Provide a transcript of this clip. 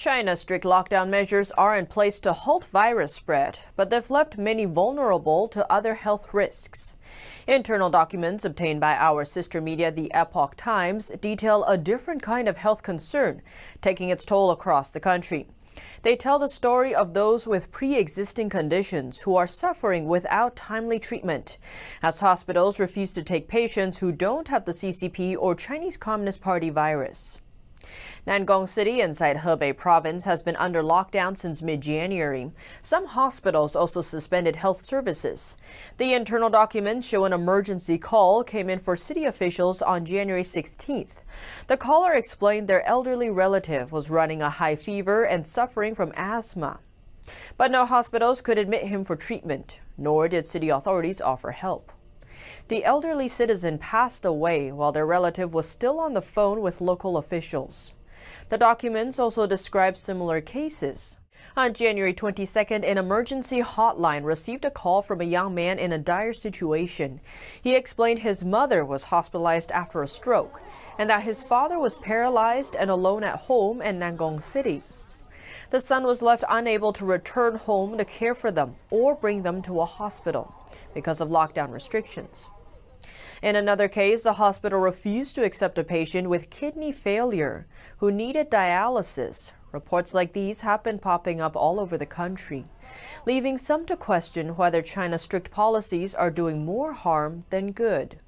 China's strict lockdown measures are in place to halt virus spread, but they've left many vulnerable to other health risks. Internal documents obtained by our sister media, the Epoch Times, detail a different kind of health concern taking its toll across the country. They tell the story of those with pre-existing conditions who are suffering without timely treatment, as hospitals refuse to take patients who don't have the CCP or Chinese Communist Party virus. Nangong City inside Hebei province has been under lockdown since mid-January. Some hospitals also suspended health services. The internal documents show an emergency call came in for city officials on January 16th. The caller explained their elderly relative was running a high fever and suffering from asthma. But no hospitals could admit him for treatment, nor did city authorities offer help. The elderly citizen passed away while their relative was still on the phone with local officials. The documents also describe similar cases. On January 22nd, an emergency hotline received a call from a young man in a dire situation. He explained his mother was hospitalized after a stroke and that his father was paralyzed and alone at home in Nangong City. The son was left unable to return home to care for them or bring them to a hospital because of lockdown restrictions. In another case, the hospital refused to accept a patient with kidney failure who needed dialysis. Reports like these have been popping up all over the country, leaving some to question whether China's strict policies are doing more harm than good.